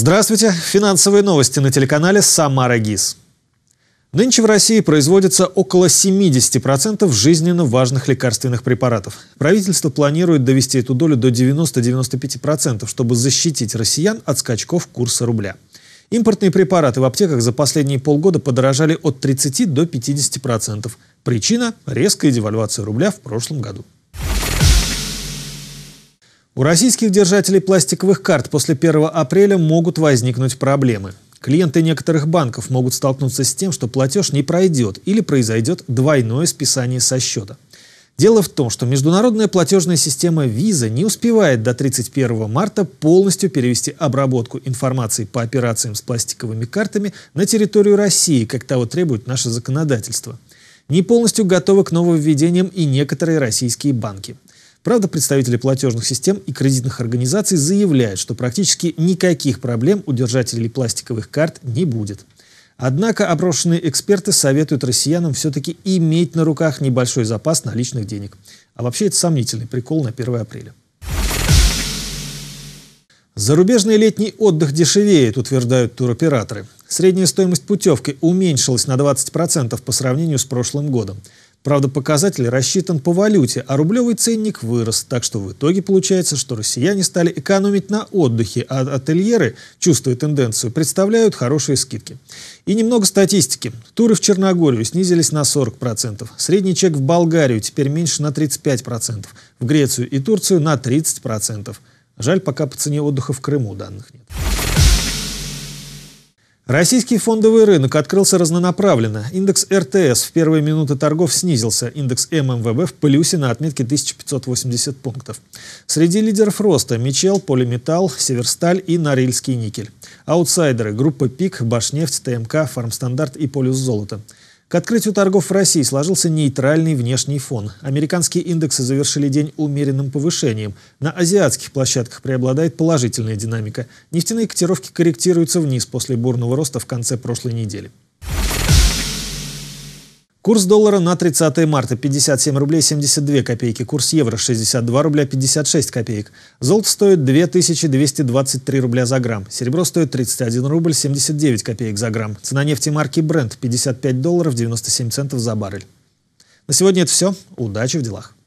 Здравствуйте! Финансовые новости на телеканале «Самара ГИС». Нынче в России производится около 70% жизненно важных лекарственных препаратов. Правительство планирует довести эту долю до 90-95%, чтобы защитить россиян от скачков курса рубля. Импортные препараты в аптеках за последние полгода подорожали от 30 до 50%. Причина – резкая девальвация рубля в прошлом году. У российских держателей пластиковых карт после 1 апреля могут возникнуть проблемы. Клиенты некоторых банков могут столкнуться с тем, что платеж не пройдет или произойдет двойное списание со счета. Дело в том, что международная платежная система Visa не успевает до 31 марта полностью перевести обработку информации по операциям с пластиковыми картами на территорию России, как того требует наше законодательство. Не полностью готовы к нововведениям и некоторые российские банки. Правда, представители платежных систем и кредитных организаций заявляют, что практически никаких проблем у держателей пластиковых карт не будет. Однако опрошенные эксперты советуют россиянам все-таки иметь на руках небольшой запас наличных денег. А вообще это сомнительный прикол на 1 апреля. Зарубежный летний отдых дешевеет, утверждают туроператоры. Средняя стоимость путевки уменьшилась на 20% по сравнению с прошлым годом. Правда, показатель рассчитан по валюте, а рублевый ценник вырос, так что в итоге получается, что россияне стали экономить на отдыхе, а ательеры, чувствуя тенденцию, представляют хорошие скидки. И немного статистики. Туры в Черногорию снизились на 40%, средний чек в Болгарию теперь меньше на 35%, в Грецию и Турцию на 30%. Жаль, пока по цене отдыха в Крыму данных нет. Российский фондовый рынок открылся разнонаправленно. Индекс РТС в первые минуты торгов снизился, индекс ММВБ в плюсе на отметке 1580 пунктов. Среди лидеров роста – Мичел, Полиметалл, Северсталь и Норильский никель. Аутсайдеры – группа ПИК, Башнефть, ТМК, Фармстандарт и Полюс Золото. К открытию торгов в России сложился нейтральный внешний фон. Американские индексы завершили день умеренным повышением. На азиатских площадках преобладает положительная динамика. Нефтяные котировки корректируются вниз после бурного роста в конце прошлой недели. Курс доллара на 30 марта 57 рублей 72 копейки, курс евро 62 рубля 56 копеек. Золото стоит 2223 рубля за грамм, серебро стоит 31 рубль 79 копеек за грамм. Цена нефти марки Brent 55 долларов 97 центов за баррель. На сегодня это все. Удачи в делах.